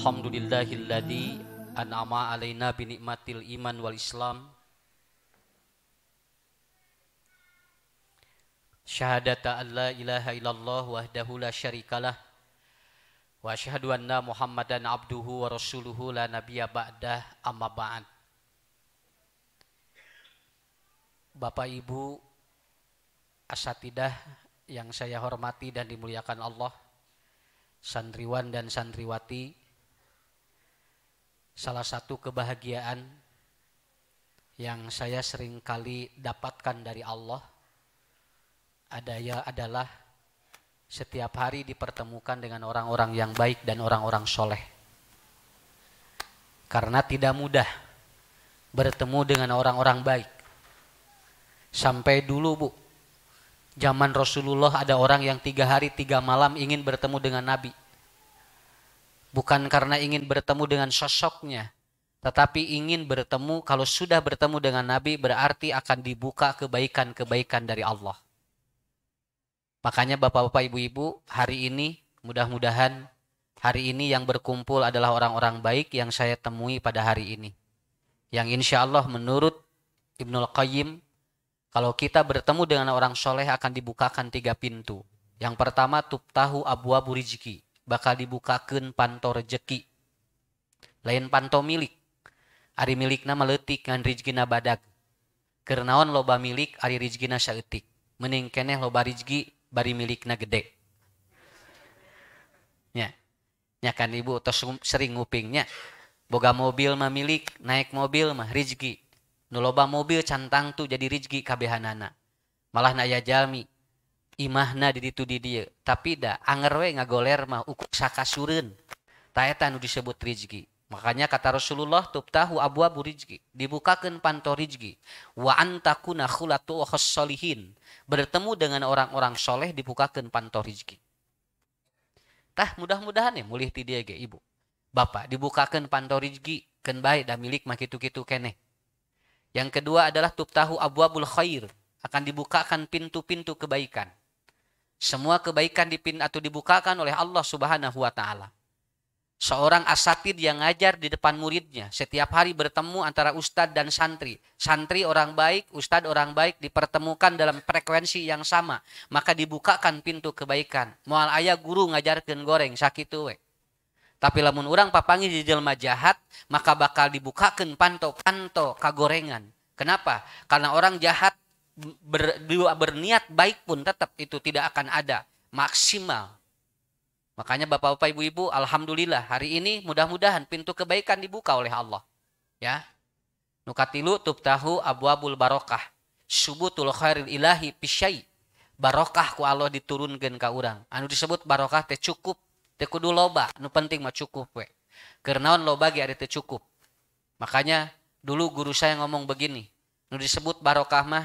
Alhamdulillahilladzi an'ama alaina bi nikmatil iman wal islam syahadata an la ilaha illallah wahdahu la syarikalah wa asyhadu anna muhammadan abduhu wa rasuluhu la nabiyya ba'dah amma ba'd Bapak Ibu asatidah yang saya hormati dan dimuliakan Allah santriwan dan santriwati salah satu kebahagiaan yang saya sering kali dapatkan dari Allah adanya adalah setiap hari dipertemukan dengan orang-orang yang baik dan orang-orang soleh. Karena tidak mudah bertemu dengan orang-orang baik. Sampai dulu bu, zaman Rasulullah ada orang yang tiga hari tiga malam ingin bertemu dengan Nabi bukan karena ingin bertemu dengan sosoknya, tetapi ingin bertemu. Kalau sudah bertemu dengan Nabi, berarti akan dibuka kebaikan-kebaikan dari Allah. Makanya, bapak-bapak, ibu-ibu, hari ini mudah-mudahan hari ini yang berkumpul adalah orang-orang baik yang saya temui pada hari ini. Yang insya Allah menurut Ibnul Qayyim, kalau kita bertemu dengan orang soleh akan dibukakan tiga pintu. Yang pertama, abu-abu rizki bakal dibukakan panto rejeki lain panto milik Ari nama meletik ngan rizgina badak kerenaon loba milik Ari rizgina syaetik mening loba rizgi bari milikna gede ya nya kan ibu atau sering ngupingnya boga mobil mah milik naik mobil mah rizgi nuloba mobil cantang tuh jadi rizgi kabehanana malah naya jalmi imahna di ditu di dia tapi dah anger we ngagoler mah ukuk sakasurun taeta nu disebut rizki makanya kata Rasulullah tubtahu abwa rizki dibukakan pantor rizki wa antakuna khulatu solihin bertemu dengan orang-orang soleh dibukakan pantor rizki tah mudah-mudahan ya mulih ti dia ge ibu bapak dibukakan pantor rizki ken baik dah milik mah kitu-kitu keneh yang kedua adalah tubtahu bul khair akan dibukakan pintu-pintu kebaikan semua kebaikan dipin atau dibukakan oleh Allah Subhanahu wa taala. Seorang asatid yang ngajar di depan muridnya, setiap hari bertemu antara ustadz dan santri. Santri orang baik, ustadz orang baik dipertemukan dalam frekuensi yang sama, maka dibukakan pintu kebaikan. Moal ayah guru ngajarkeun goreng sakit we. Tapi lamun orang papangi di jelma jahat, maka bakal dibukakan panto-panto kagorengan. Kenapa? Karena orang jahat ber, berniat baik pun tetap itu tidak akan ada maksimal. Makanya Bapak-bapak, Ibu-ibu, alhamdulillah hari ini mudah-mudahan pintu kebaikan dibuka oleh Allah. Ya. Nukatilu tubtahu abwabul barokah. Subutul khairil ilahi pisyai. Barokah ku Allah diturunkan ke orang. Anu disebut barokah teh cukup. Teh kudu loba. Anu penting mah cukup we. Karena loba ge ada teh cukup. Makanya dulu guru saya ngomong begini. Nu disebut barokah mah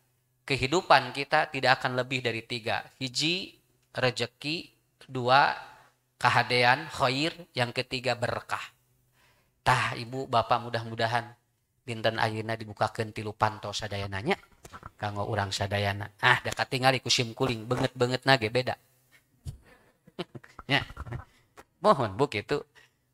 kehidupan kita tidak akan lebih dari tiga. Hiji, rejeki. Dua, kehadean, khair. Yang ketiga, berkah. Tah, ibu, bapak mudah-mudahan dinten ayeuna dibukakan tilu panto sadayananya. Kanggo urang sadayana. Ah, dekat tinggal kusim kuling. Benget-benget nage beda. ya. Mohon buk itu.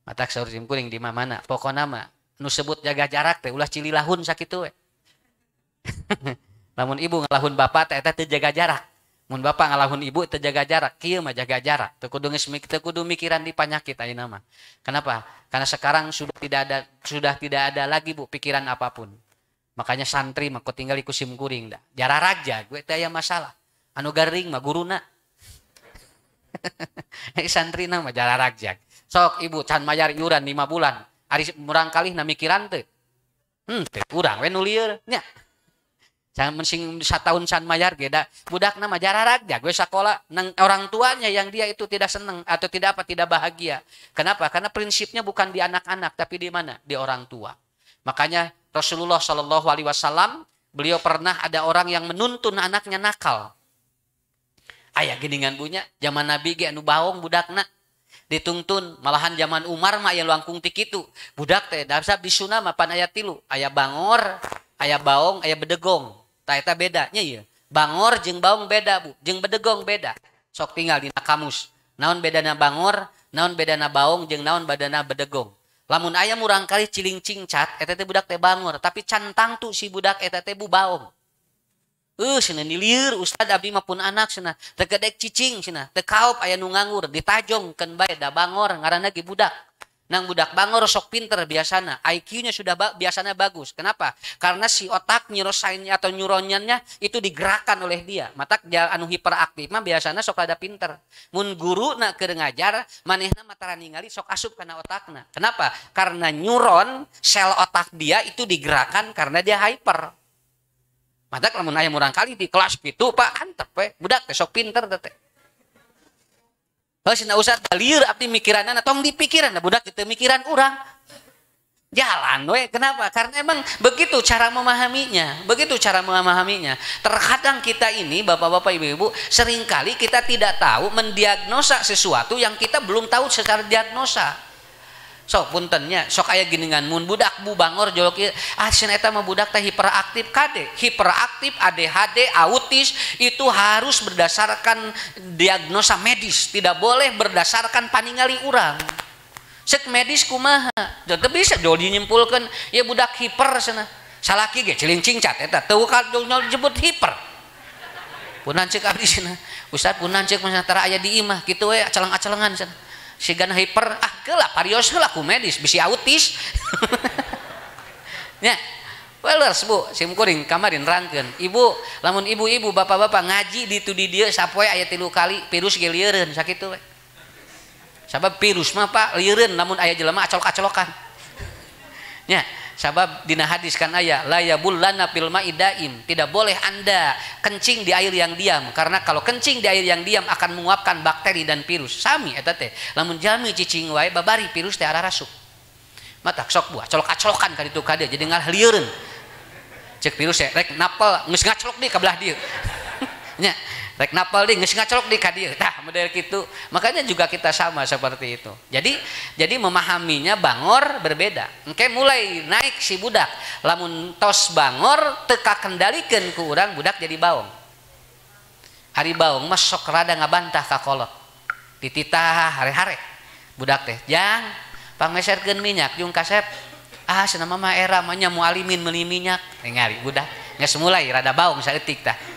Mata sahur sim kuling di mana? Pokok nama. Nu sebut jaga jarak teh ulah cililahun sakit tuh namun ibu ngalahun bapak teh teh jaga jarak mun bapak ngalahun ibu terjaga jarak kieu mah jaga jarak teu kudu geus teu kudu mikiran di panyakit ayeuna mah kenapa karena sekarang sudah tidak ada sudah tidak ada lagi bu pikiran apapun makanya santri mah tinggal di kusim kuring dah Jarak raja gue teh aya masalah anu garing mah guruna santri nama jarak raja sok ibu can mayar iuran lima bulan ari murang kali na mikiran hmm teh kurang we nu nya Jangan satu tahun san mayar geda. Budak nama jararak ya gue sekolah. Nang, orang tuanya yang dia itu tidak seneng atau tidak apa tidak bahagia. Kenapa? Karena prinsipnya bukan di anak-anak tapi di mana? Di orang tua. Makanya Rasulullah Shallallahu Alaihi Wasallam beliau pernah ada orang yang menuntun anaknya nakal. Ayah geningan punya zaman Nabi ge anu budak nak dituntun malahan zaman Umar mah ya luangkung tik itu budak teh dasar di mah pan aya tilu bangor ayah baong ayah bedegong bedanya Bangor jeng bawang beda Bu jeng bedegoong beda sok tinggal di tak kamus naun bedana Bangor naun bedana bawang jeng naun badana bedegong lamun ayam orangkali ciling cinccat et budaknya Bangor tapi cantang tuh si budak etT Bu balir euh, Ustadz maupun anak tegedek cicing tekaup ayaganggur ditajong Kenba Bangor karena lagi budak Nang budak bangor sok pinter biasana, IQ-nya sudah ba biasanya bagus. Kenapa? Karena si otak neurosainnya atau nyuronyannya itu digerakkan oleh dia. Mata anu hiperaktif mah biasanya sok ada pinter. Mun guru nak keur ngajar, manehna mata ningali sok asup karena otakna. Kenapa? Karena nyuron sel otak dia itu digerakkan karena dia hyper. Matak lamun aya murang kali di kelas gitu, Pak, antep we. Budak teh sok pinter teteh. Husna usah balir abdi mikiran anak tong dipikiran nah, budak kita mikiran orang jalan we kenapa karena emang begitu cara memahaminya begitu cara memahaminya terkadang kita ini bapak-bapak ibu-ibu seringkali kita tidak tahu mendiagnosa sesuatu yang kita belum tahu secara diagnosa sok puntennya sok giningan mun budak bu Bangor ah asin eta mah budak teh hiperaktif kade hiperaktif ADHD autis itu harus berdasarkan diagnosa medis tidak boleh berdasarkan paningali urang sek medis kumaha teu bisa jodi nyimpulkan ya budak hiper sana salah ge celincing cat eta teu disebut hiper punan cek abdi sana ustad punan cek masantara aya di imah gitu we acalang-acalangan sana hyperku ah, medis be autis ibu namun ibu-ibu bapak-bapak ngaji ditud di dia sappo aya tilu kali virus sakit sa virus Ma liren namun ayaah jelamacol-acolokan ya Sabab dina hadis kan aya la yabullana fil maidaim, tidak boleh Anda kencing di air yang diam karena kalau kencing di air yang diam akan menguapkan bakteri dan virus. Sami eta teh. Lamun jami cicing wae babari virus teh arah rasuk. Mata sok buah colok-acolokan ka ditu ka jadi ngalieureun. Cek virus ya, rek napel geus ngacolok di kabelah dia Nya, rek napal di nggak ngacolok di kadir tah model gitu makanya juga kita sama seperti itu jadi jadi memahaminya bangor berbeda oke mulai naik si budak lamun tos bangor teka kendalikan ke orang budak jadi baong hari baong mas sok rada ngabantah kakolot dititah hari-hari budak teh jang pangmeserkeun minyak yung kasep ah senama mah era manya mualimin meli minyak eh, ngari budak nggak semulai rada baong etik tah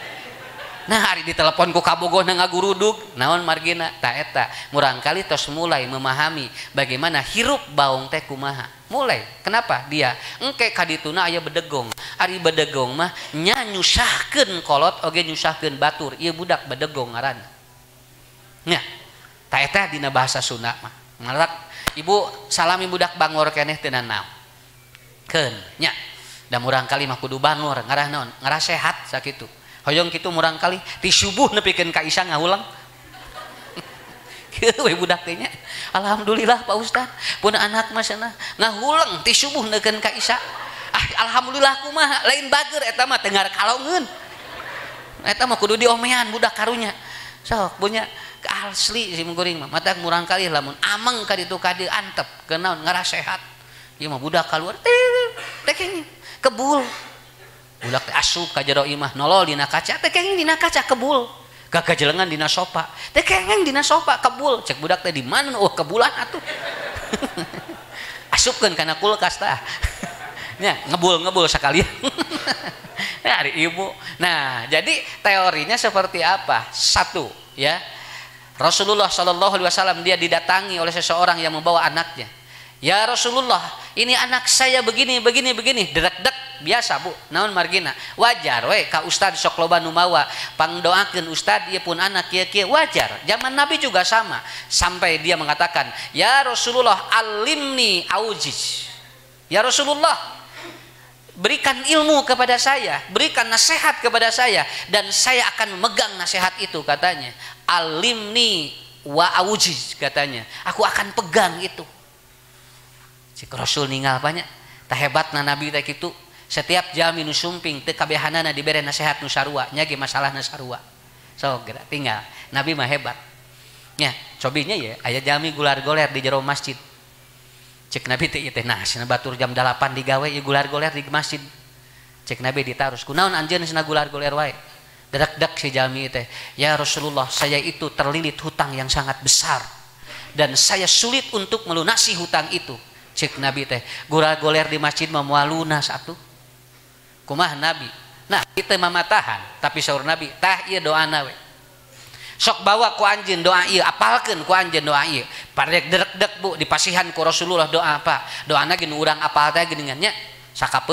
punya hari ditelepon ku kabugo nga guruduk naon margina taeta murangkalitoss mulai memahami bagaimana hiruk baung tehku maha mulai kenapa dia egkek ka dit tun aya bedegong Ari bedegoong mah nyanykenkolotogen nyken batur ia budak bedegoeta Di bahasa Sun ngalak Ibu salami budak Bangor Ken dan murangkalimah kudu Banur ngarah naon ngerasehat sakit itu ong gitu murangkali ti subuh nepiken Kaisah nga ulangnya Alhamdulillahusta anak nah hulang ti subuh negen Kaisah ah, Alhamdulillah kumaha lain bager tengara kalau ng kuduome budak karunnya so punya keli murangkalilah ka antep kenal ngarahsehat kebul ulak teh asup ka jero imah nolol dina kaca teh kenging dina kaca kebul ka kajelengan dina sopa teh kenging dina sopa kebul cek budak teh di mana oh kebulan atuh asupkeun kana kulkas tah nya ngebul ngebul sekalian nah, ya, hari ibu nah jadi teorinya seperti apa satu ya Rasulullah Shallallahu Alaihi Wasallam dia didatangi oleh seseorang yang membawa anaknya Ya Rasulullah, ini anak saya begini, begini, begini, dedek-dek, biasa bu, namun margina. Wajar weh, kak Ustad sok loba nu Ustadz, pangdoakeun Ustad pun anak kia kia. wajar. Zaman Nabi juga sama, sampai dia mengatakan, "Ya Rasulullah, alimni aujiz." Ya Rasulullah, berikan ilmu kepada saya, berikan nasihat kepada saya dan saya akan memegang nasihat itu katanya. Alimni wa aujiz katanya. Aku akan pegang itu Cik Rasul ninggal banyak. Tak hebat na Nabi tak itu. Setiap jam minum sumping, teu kabehanana diberi nasihat nusarua. nya ge masalahna So, gerak tinggal. Nabi mah hebat. Ya, cobinya ya Ayah jami gular-goler di jero masjid. Cek Nabi tak itu nah sina batur jam 8 digawe gawe, gular-goler di masjid. Cek Nabi ditarus. Kunaun anjir sina gular-goler wae? Dedak-dak si jami itu. "Ya Rasulullah, saya itu terlilit hutang yang sangat besar dan saya sulit untuk melunasi hutang itu." nabi teh gura goler di masjid me lunas satu kuma nabi Nah kita mama tahan tapi seorang nabitahiya doanawe sok bawa ku anj doa apalken kujen doadek dipasihan Rasulullah doa apa doa gini urang apal tag dengannya Sakap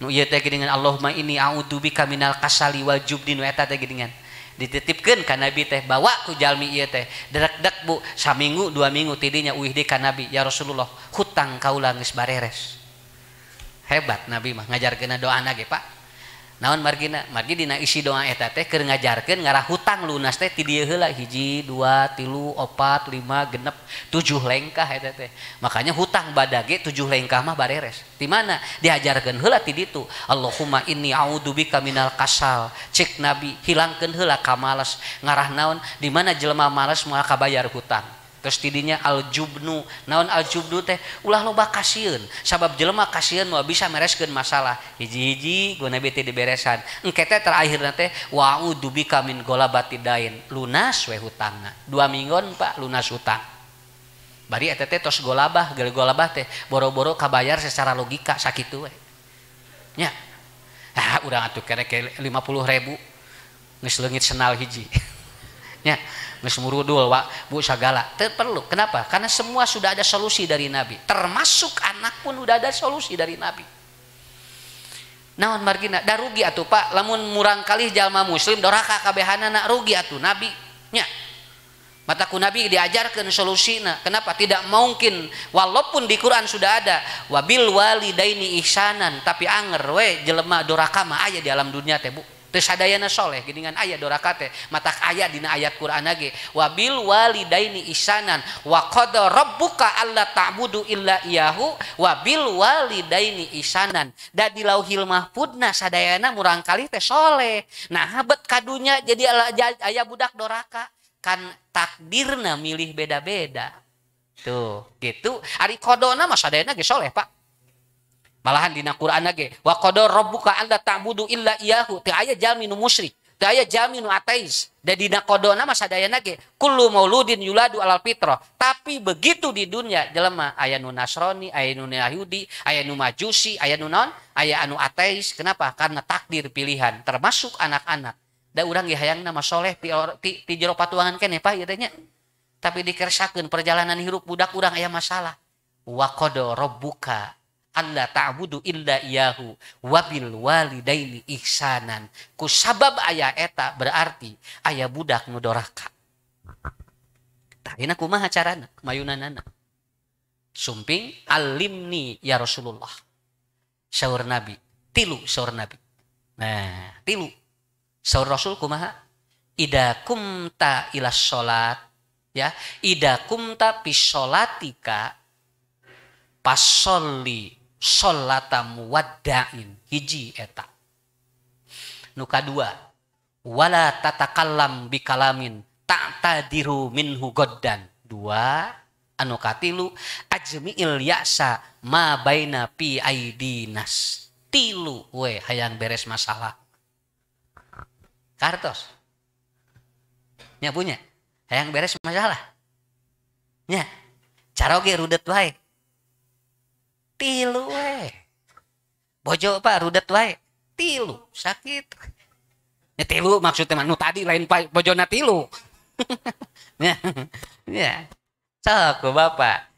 dengan Allah inibi kamial kasali wa jub di dengan dititipken kan nabi teh bawaku jalmi saminggu dua minggu tidinyanya uhihD kan nabi Ya Rasulullah hutang kau langis bareres hebat nabi mah ngajar genna doana geh Pak naon marginna margin dina isi doa eta tehker ngajarkan ngarah hutang lunas teh ti dia hela hiji dua tilu opatlima genep 7h lengkah makanya hutang badage 7h lengkah mah bares dimana diajarkan helat ti itu Allahumma ini adubi kamial kasal cek nabihillangangkan helaka males ngarah naon dimana jelma males mengangkabayar hutang nya Al jubnu naon aljubnu teh ulah loba kasihun sabab jelemah kasihun bisa mereskin masalah hiji-hiji di beresan terakhir Wow dubi kami goin lunaswhutanga dua minggon Pak Luna huttang barisgolahgolah teh boro-boro kabayar secara logika sakit ha udahuh50.000 lenggit sennal hiji semuruh dua, wa bu sagala Tidak perlu kenapa karena semua sudah ada solusi dari nabi termasuk anak pun sudah ada solusi dari nabi naon margina da rugi atuh pak lamun murang kali jalma muslim doraka kabehana nak rugi atuh nabi nya mataku nabi diajarkan solusi nah kenapa tidak mungkin walaupun di Quran sudah ada wabil walidaini ihsanan tapi anger we jelema dorakama aja di alam dunia teh bu sadanasholeh gi dengan ayatdoraaka teh mata ayatdina ayat Quranwabbilwali Daini issanan wado robbuka Allah tab illaiyahu wabilwali Daini issanan Dadi Lauhilmah punna Sadayana murangkalites soleh nah kadunya jadi ayaah budak doraka kan takdirna milih beda-beda tuh gitu hari qdona Mas ada soleh Pak malahan dina Quran lagi wa qadar rabbuka alla ta'budu illa iyahu ti aya jalminu musyrik ti aya jalminu ateis da dina qadona mah sadayana ge kullu mauludin yuladu alal pitro tapi begitu di dunia jelema aya nu nasrani aya nu yahudi aya nu majusi aya nu non aya anu ateis kenapa karena takdir pilihan termasuk anak-anak da urang ge hayang nama soleh ti, ti, ti jero patuangan kene pak ieu tapi dikersakeun perjalanan hirup budak urang aya masalah wa qada rabbuka Allah ta'budu illa iyahu wabil walidaini ihsanan. Ku sabab ayah eta berarti ayah budak nudoraka. Tahina kumaha carana, mayunanana. Sumping alimni ya Rasulullah. Saur Nabi, tilu saur Nabi. Nah, tilu. Saur Rasul kumaha? Ida kumta ilas sholat. Ya, ida kumta pisolatika pasoli solatamu wadain hiji eta nuka dua wala tatakallam bikalamin tak diru minhu goddan dua anu katilu ajmiil ya'sa ma baina pi aidinas tilu we hayang beres masalah kartos nya hayang beres masalah nya cara oke. rudet baik lu bojo Pak tilu sakitlu maksudnya tadi lain bojona tilu Bapak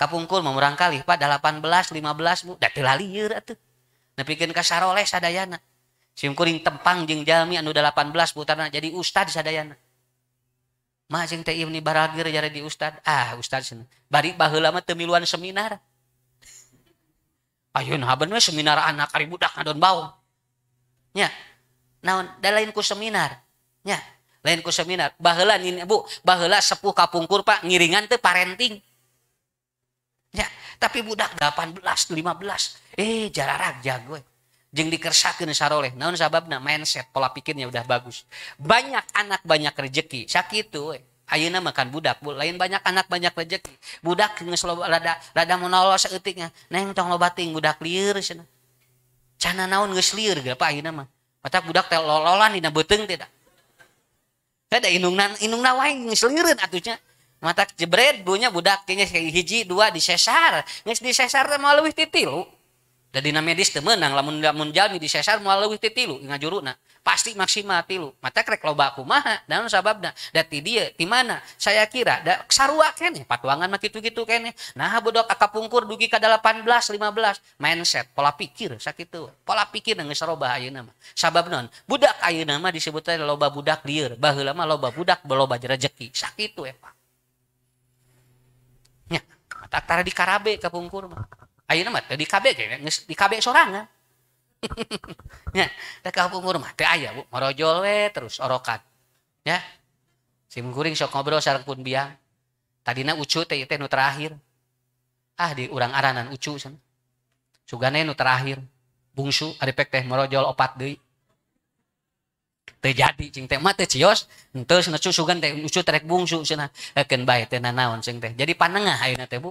kapungkul meurankali pada 1815 kasar oleh Saana simkuring tempang Jing Jamiianu 18 butar jadi Ustadz Sadayana Masing teh ini baragir jadi di ustad. Ah ustad sen. Bari baheula mah temiluan seminar. Ayun haben nah we seminar anak ari budak ngadon bau. Nya. Naon da lain ku seminar. Nya. Lain ku seminar. Baheula nin Bu, baheula sepuh kapungkur Pak ngiringan teh parenting. Ya, tapi budak 18, 15. Eh, jararak jago jeng dikersakan saroleh naon sababna mindset pola pikirnya udah bagus banyak anak banyak rejeki sakit tuh ayeuna makan budak bu lain banyak anak banyak rejeki budak geus rada rada monolos seutiknya neng tong lobating budak liar cenah cana naon geus liar ge apa ayeuna mah matak budak teh lololan dina beuteung tidak ada inungna inungna wae geus lieureun atuhnya matak jebret bunya budak kayaknya hiji dua disesar geus disesar mah leuwih titilu dari nama medis teu meunang lamun lamun jalmi disesar moal leuwih ti pasti maksimal tilu mata krek loba kumaha dan sababna da ti dieu ti mana saya kira da sarua keneh patuangan mah kitu-kitu keneh nah budak akapungkur dugi ka 18 15 mindset pola pikir sakitu pola pikir geus robah ayeuna mah sabab naon budak ayeuna mah disebut loba budak lieur baheula mah loba budak loba rezeki sakitu eta nya mata tara di karabe kapungkur mah ayo mah di KB kayaknya di KB sorangan. ya, teh kampung rumah teh aya Bu, merojol we terus orokat Ya. Sim kuring sok ngobrol sareng pun biang. Tadina ucu teh teh nu terakhir. Ah di urang aranan ucu sana. Sugane nu terakhir. Bungsu ada pek teh merojol opat deh, teh jadi cing teh mah teu cios, henteu sugan teh ucu terek bungsu sana Ekeun bae teh nanaon cing teh. Jadi panengah ayo teh Bu.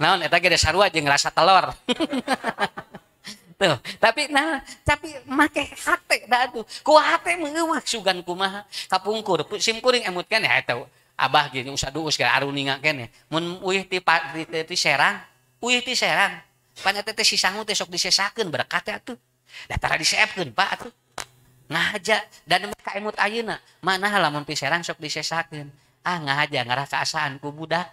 Nah, eta gede sarua jeung rasa telur tuh tapi nah tapi make hate da tuh ku hate meuwah sugan kumaha kapungkur simkuring emut kan ya eta abah gini usah dulu ke aruninga kene mun uih ti ti, ti serang uih ti serang pan eta teh sisangu teh sok disesakeun berkat atuh ya da tara pak atuh ngahaja dan ka emut ayeuna mana lamun pi serang sok disesakeun ah ngahaja ngarah keasaan ku budak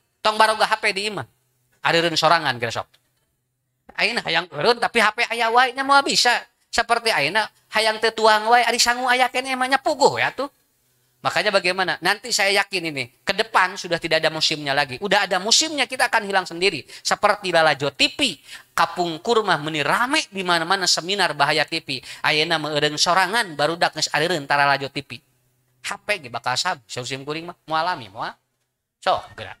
tong baroga HP di imah aririn sorangan kira sok. aina hayang urun tapi HP ayah wae nya mau bisa seperti aina hayang tetuang wae ari sangu ayah kene emangnya puguh ya tuh makanya bagaimana nanti saya yakin ini ke depan sudah tidak ada musimnya lagi udah ada musimnya kita akan hilang sendiri seperti lalajo tipi kapung kurma meni di mana-mana seminar bahaya tipi Ayana meureung sorangan baru geus arireun tara lajo tipi HP ge bakal sab seusim kuring mah moal alami moal sok gerak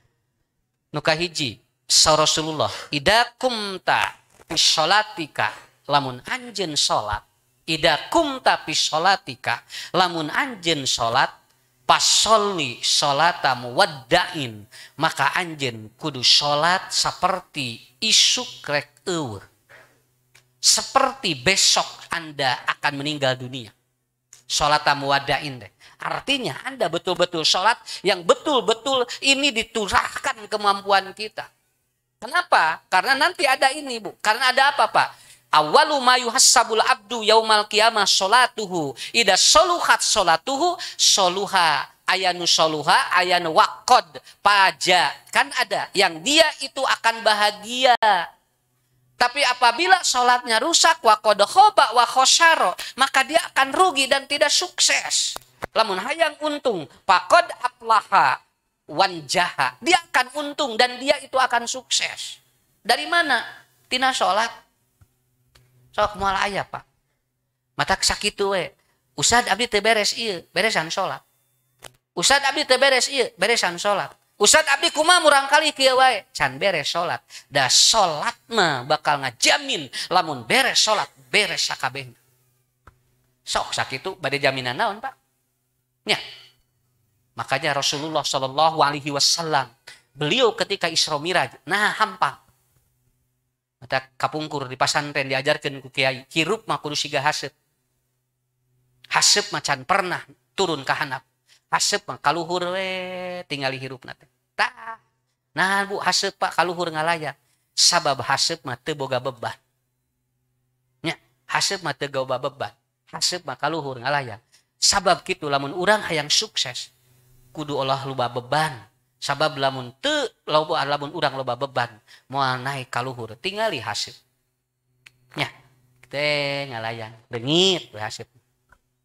nuka hiji sa Rasulullah ida kumta pisolatika lamun anjen solat ida kumta pisolatika lamun anjen solat pasoli solatamu wadain maka anjen kudu solat seperti isuk rek ewe seperti besok anda akan meninggal dunia solatamu wadain deh Artinya Anda betul-betul sholat yang betul-betul ini diturahkan kemampuan kita. Kenapa? Karena nanti ada ini, Bu. Karena ada apa, Pak? Awalu ma abdu yaumal kiamah sholatuhu. Ida soluhat sholatuhu soluha. Ayanu soluha, ayanu wakod, pajak Kan ada. Yang dia itu akan bahagia. Tapi apabila sholatnya rusak, wakodohoba, wakosyaro, maka dia akan rugi dan tidak sukses. Lamun hayang untung, pakod aplaha wanjaha. Dia akan untung dan dia itu akan sukses. Dari mana? Tina sholat. Sok mual ayah pak. Mata tuh we. Usad abdi teberes iya, beresan sholat. Usad abdi teberes iya, beresan sholat. Ustad abdi kuma murang kali kia wae. Can beres sholat. Da sholat mah bakal ngajamin. Lamun beres sholat, beres sakabeng Sok sakit tuh badai jaminan naon pak. Ya. Makanya Rasulullah Shallallahu Alaihi Wasallam beliau ketika Isra Miraj, nah hampa. Ada kapungkur di pasantren diajarkan ku kiai, hirup mah siga hasep. Hasep macan pernah turun ke hanap. Hasep mah kaluhur we tinggali hirup nate. tak. Nah bu hasep pak kaluhur ngalaya. Sabab hasep mah teu boga beban. Nya, hasep mah teu boga beban. Hasep mah kaluhur ngalaya sabab gitu lamun orang hayang sukses kudu olah luba beban sabab lamun te loba lamun orang loba beban mau naik kaluhur tingali hasil ya yang ngalayang dengit hasil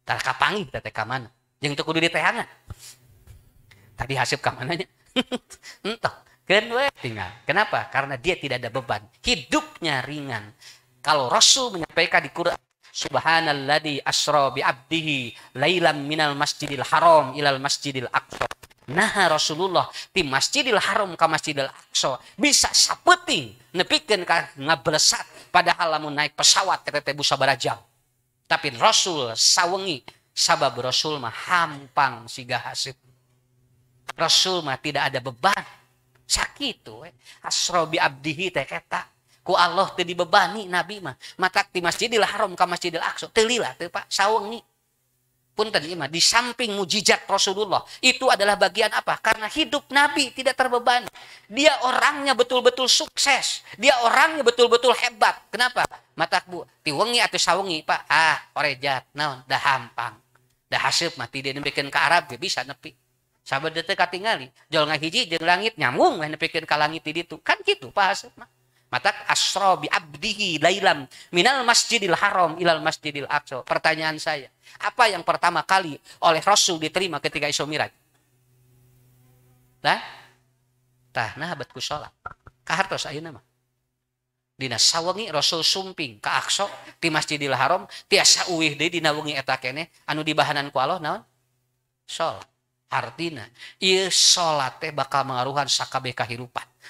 tak kapangi kita teka mana yang itu kudu ditehangan tadi hasil ka entah tinggal kenapa karena dia tidak ada beban hidupnya ringan kalau Rasul menyampaikan di Quran Subhanalladzi asra bi abdihi lailam minal masjidil haram ilal masjidil aqsa. Nah Rasulullah di Masjidil Haram ke Masjidil Aqsa bisa sapeting nepikeun ka ngablesat padahal lamun naik pesawat teh busa jam. Tapi Rasul sawengi sabab Rasul mah hampang siga hasib. Rasul mah tidak ada beban. Sakitu we. Asrobi abdihi teh keta ku Allah tadi bebani nabi mah matak di Masjidil Haram ke Masjidil Aqsa telilah tuh pak Pak sawengi pun tadi mah di samping mujizat Rasulullah itu adalah bagian apa karena hidup nabi tidak terbebani dia orangnya betul-betul sukses dia orangnya betul-betul hebat kenapa matak Bu tiwengi atau sawengi Pak ah orejat naon dah hampang dah hasil mah tidak nembekeun ke Arab dia bisa nepi Sabar detek katingali jol ngahiji jeng langit nyamung mah nepikeun ka langit di itu kan gitu Pak mah Matak asro bi abdihi lailam minal masjidil haram ilal masjidil aqsa. Pertanyaan saya, apa yang pertama kali oleh Rasul diterima ketika Isra Miraj? Nah, tah nah batku sholat. Kahartos ayeuna mah. Dina sawengi Rasul sumping ke Aqsa di Masjidil Haram tiasa uih deui dina wengi eta kene anu dibahanan ku Allah naon? Sholat. Artina, ieu sholatnya teh bakal mengaruhan sakabeh kahirupan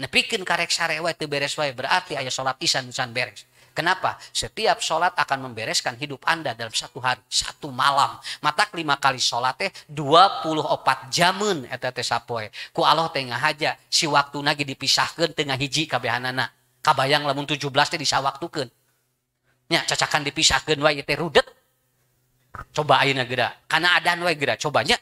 Nepikin karek sarewa itu beres wae berarti ayah sholat isan nusan beres. Kenapa? Setiap sholat akan membereskan hidup Anda dalam satu hari, satu malam. Matak lima kali sholat teh dua puluh empat jamun eta teh sapoe. Ku Allah tengah haja si waktu nagi dipisahkan tengah hiji kabehanana. Kabayang lamun tujuh belas teh kan? Nya cacakan dipisahkan wae teh rudet. Coba ayeuna gerak. Karena ada wae gerak. Cobanya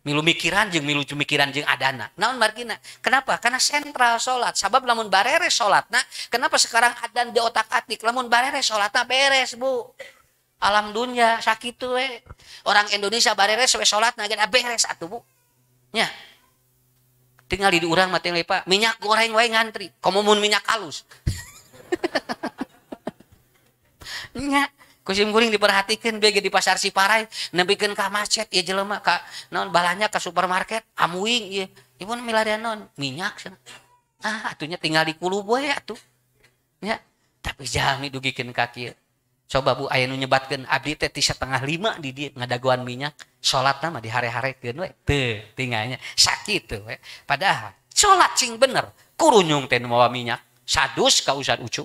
milu mikiran jeng milu cumikiran jeng adana naon margina kenapa karena sentral salat sabab lamun barere nah kenapa sekarang adan di otak atik lamun barere salatna beres bu alam dunia sakit we orang Indonesia barere we salatna gak beres atuh bu nya tinggal di urang mati tinggal minyak goreng wae ngantri komomun minyak halus nya diperhatikan bagi di pasar si para lebih gen Ka macet ya jemak Ka non balanya ke supermarket am mil minyakuhnya tinggal dikulu tuh ya tapi jangankin kaki coba Bu menyebatkan setengah 5 diddaguan minyak salat nama di hari-harianya sakit padahal salat bener kurjungwa minyak sadus kauat cu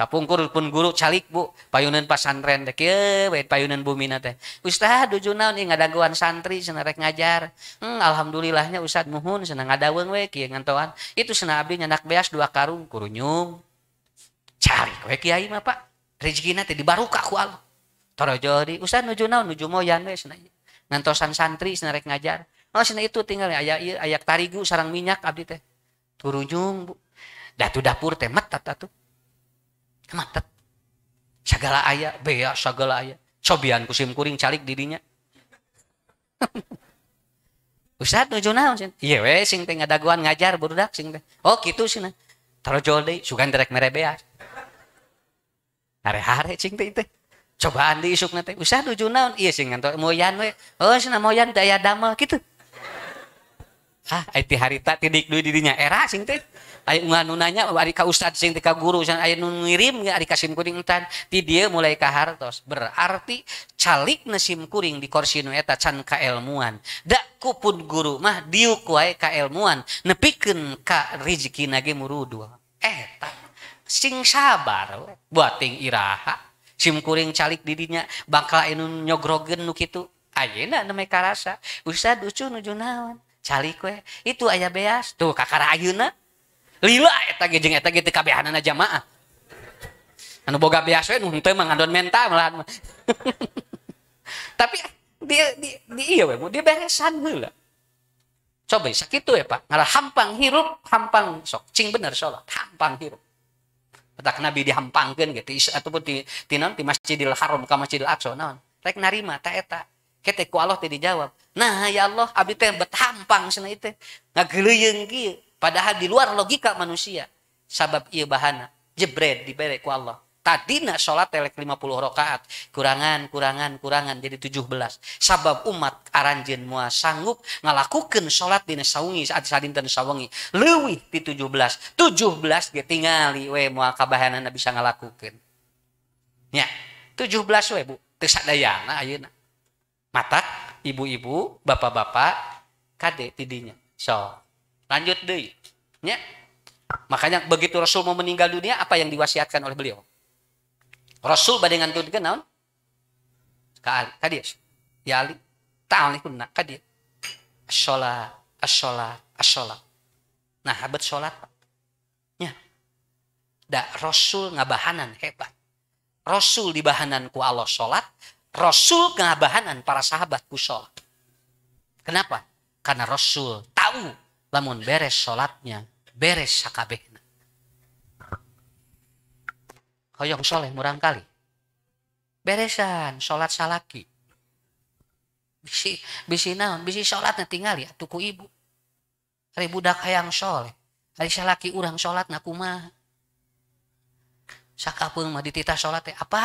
Kapungkur pun guru calik bu payunan pasantren dek ya, wait payunan bumi nate. ustaz duju naon ada ngadaguan santri senarek ngajar hmm, alhamdulillahnya ustaz muhun ada ngadaweung we kia ngantuan. itu senang abdi nyenak beas dua karung kurunyum cari we kiai mah pak nate di baru kaku al. Toro jodi, ustaz tujuh tahun tujuh moyan we senang ngantosan santri senarek ngajar Oh, senang itu tinggal ayak ayak tarigu sarang minyak abdi teh. Turunjung, bu. tu dapur temat mat mantap segala ayah bea segala ayah cobian kusim kuring calik dirinya usah nuju naon sih? Iya we sing teh ngadaguan ngajar burudak sing teh. Oh kitu sih nah. Tarojo deui sugan derek mere beas. Hare-hare sing teh teh. Cobaan di isuk teh. usah nuju naon? Iya sing ngantos moyan we. Oh sih nah, moyan daya damel kitu. punya ah, harita dirinya eranya oh, U guru ngim dia mulai kaharos berarti calik nesimkuring di korsi nueta can ke elmuandak kuput guru mah diuku ke elmuwan nepiken Ka reki na muud sing sabar buat Iha simIMkuring calik didinya bakalnyo grogen nu gitueka rasa Ustadcu nuju nawan cali kue itu ayah beas tuh kakara ayuna lila eta ge jeung eta ge teu kabehanana jamaah anu boga beas we nu henteu mah mental malah tapi dia dia dia iya we dia beresan heula coba sakitu ya pak ngalah hampang hirup hampang sok cing bener sholat hampang hirup tak nabi dihampangkan gitu ataupun di di nanti di masjidil haram ke masjidil aqsa non rek narima tak eta ketikaku Allah tadi dijawab Nah ya Allah yang berdampang itu padahal di luar logika manusia sabab ia bahhana jebred diberku Allah tadinak salat ellek 50 rakaat kurangankurangan kurangangan jadi 17 sabab umat aranjin mua sanggup nga lakukan salat dii saatwi 1717 ditingalian bisa lakukan ya 17 Bu kessakdayaanuna matak ibu-ibu bapak-bapak kade tidinya so lanjut deh ya. makanya begitu Rasul mau meninggal dunia apa yang diwasiatkan oleh beliau Rasul badengan tuh dikenal kaal kadi ya ali taal kadi nak shalat as-shalat as nah habet sholat ya, dak Rasul ngabahanan hebat Rasul dibahanan ku Allah sholat Rasul kengabahanan para sahabat kusol. Kenapa? Karena Rasul tahu lamun beres sholatnya, beres sakabehna. Hoyong soleh murang kali. Beresan sholat salaki. Bisi, bisi naon, bisi sholatnya tinggal ya, tuku ibu. Hari budak hayang soleh. Hari salaki urang sholat nakumah. Sakapun mah dititah sholat Apa? apa?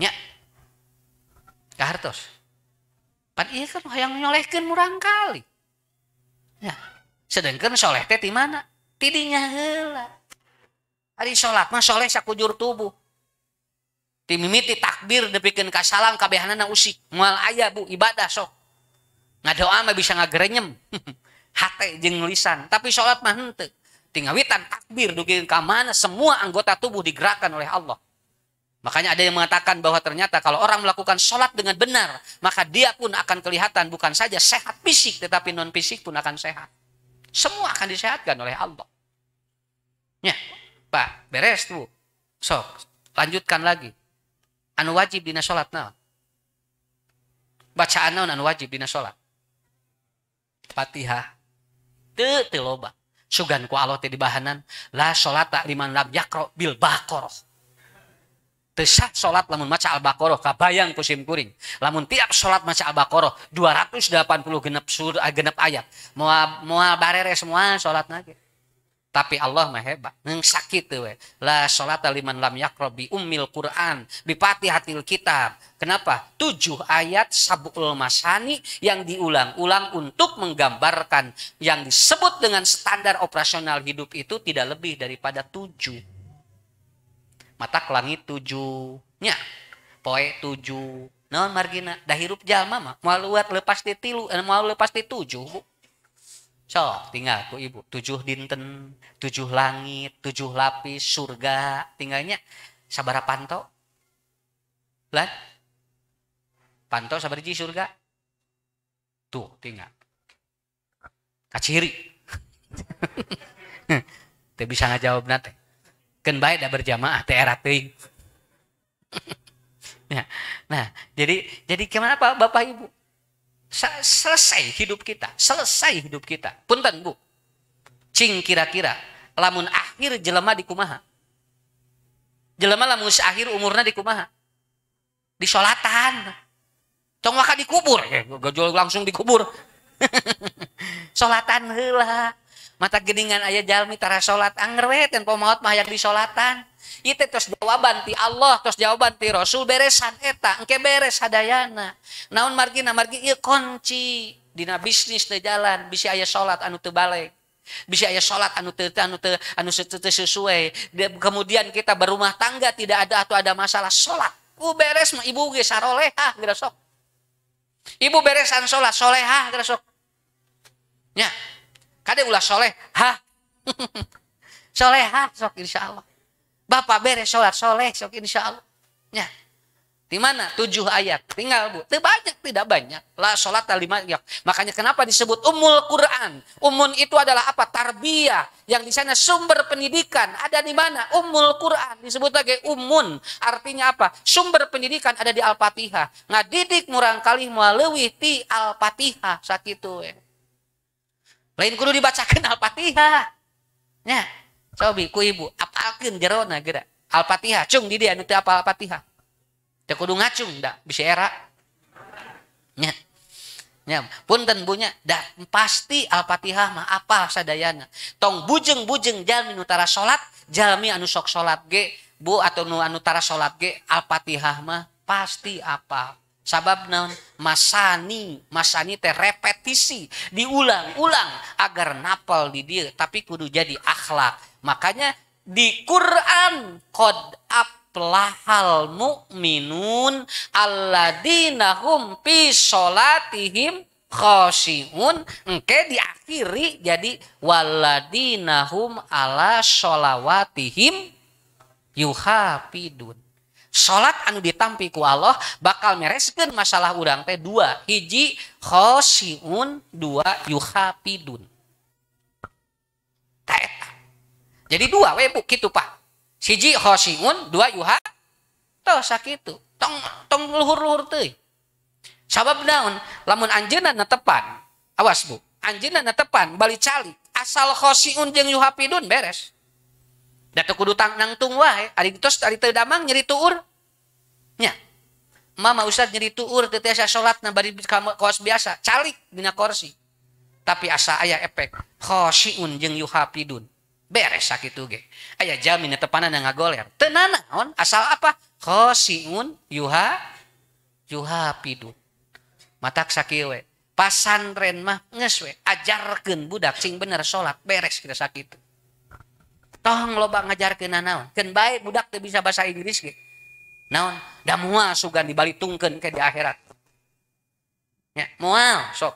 Ya, nya kahartos pan iya kan hayang nyolehkeun murang kali ya sedangkan soleh teh di mana tidinya heula hari sholat mah soleh sakujur tubuh ti mimiti takbir nepikeun ka salam kabehanana usik moal aya bu ibadah sok ngadoa mah bisa ngagerenyem hate jeung lisan tapi sholat mah henteu tinggawitan takbir dugi ka mana semua anggota tubuh digerakkan oleh Allah Makanya ada yang mengatakan bahwa ternyata kalau orang melakukan sholat dengan benar, maka dia pun akan kelihatan bukan saja sehat fisik, tetapi non fisik pun akan sehat. Semua akan disehatkan oleh Allah. Ya, Pak, beres tuh. Sok, lanjutkan lagi. Anu wajib dina sholat nah Bacaan naon anu wajib dina sholat. Fatihah. tuh teu loba. Sugan ku Allah tadi bahanan. La tak liman lam yakro bil bakoroh tesah sholat lamun maca Al-Baqarah kabayang kusim kuring. Lamun tiap sholat maca Al-Baqarah 280 genep sur eh, genep ayat. Mua, mua barere semua sholat nage. Tapi Allah mah hebat. Neng sakit tuh weh. La sholat liman lam yakrobi ummil Quran. Bipati hatil kitab. Kenapa? Tujuh ayat sabukul masani yang diulang-ulang untuk menggambarkan yang disebut dengan standar operasional hidup itu tidak lebih daripada tujuh mata langit tujuh, tujuhnya poe tujuh non margina dah hirup jalma mah mau luat lepas di tilu eh, mau lepas di tujuh so tinggal ku ibu tujuh dinten tujuh langit tujuh lapis surga tinggalnya sabar panto lan panto sabar di surga tuh tinggal kaciri tidak bisa ngajawab nanti Ken baik dah berjamaah TR ya. nah, jadi jadi gimana Pak Bapak Ibu? Selesai hidup kita, selesai hidup kita. Punten Bu. Cing kira-kira lamun akhir jelema di kumaha? Jelema lamun akhir umurna di kumaha? Di solatan. Cong waka dikubur, eh, gajol langsung dikubur. solatan heula mata geningan ayah jalmi tara salat anger we dan pomaot mah di disolatan itu terus jawaban ti Allah terus jawaban ti Rasul beresan eta engke beres hadayana Naun margi na margi ieu dina bisnis teu jalan bisi ayah salat anu teu balik bisa ya sholat anu te, anu te, anu sesuai kemudian kita berumah tangga tidak ada atau ada masalah sholat ku beres mah ibu ge sarolehah geura sok ibu beresan sholat solehah geura sok nya Kade ulah soleh, ha soleh, ha Sok insya Allah. Bapak beres sholat, soleh, sok insya Allah. Ya. Di mana? Tujuh ayat. Tinggal bu. Tidak banyak, tidak banyak. lah sholat lima ya. Makanya kenapa disebut umul Quran? Umun itu adalah apa? Tarbiyah. Yang di sana sumber pendidikan ada di mana? Umul Quran disebut sebagai umun. Artinya apa? Sumber pendidikan ada di Al-Fatihah. Ngadidik murangkali kali melalui ti Al-Fatihah sakitu. Ya. Lain kudu dibacakan Al-Fatihah. Ya. Cobi ku ibu, apalkeun jerona geura. Al-Fatihah, cung di dia nu teu apal Al-Fatihah. Teu kudu ngacung da bisa era. Ya. Nya, punten bunya, da pasti Al-Fatihah mah apal sadayana. Tong bujeng-bujeng jalmi nu tara salat, jalmi anu sok salat ge, bu atau nu anu tara salat ge Al-Fatihah mah pasti apal. Sabab naon? Masani, masani teh repetisi, diulang-ulang agar napal di dia, tapi kudu jadi akhlak. Makanya di Quran qad aplahal mu'minun alladzina hum fi sholatihim khosiyun engke diakhiri jadi waladinahum ala sholawatihim yuhafidun salat anu ditampi ku Allah bakal mereskan masalah urang teh dua hiji khosiun dua yuhapidun taeta jadi dua we bu gitu pak siji khosiun dua yuha sakit sakitu tong tong luhur-luhur tuh, sabab naon lamun anjeunna netepan awas bu anjeunna netepan balik cali asal khosiun jeung yuhapidun beres keutantungnye Ma usah nyeri turtete saya salat na kamu biasa cari korsi tapi asa ayaah efekun beres sakit ayaah jaminpan goler ten asal apa mata sakitwe pasanren mah nges ajarken budak sing bener salat bereskira sakit tong loba ngajar ke naon ken baik budak tuh bisa bahasa Inggris gitu naon dah mual sugan tungken ke di akhirat ya mual sok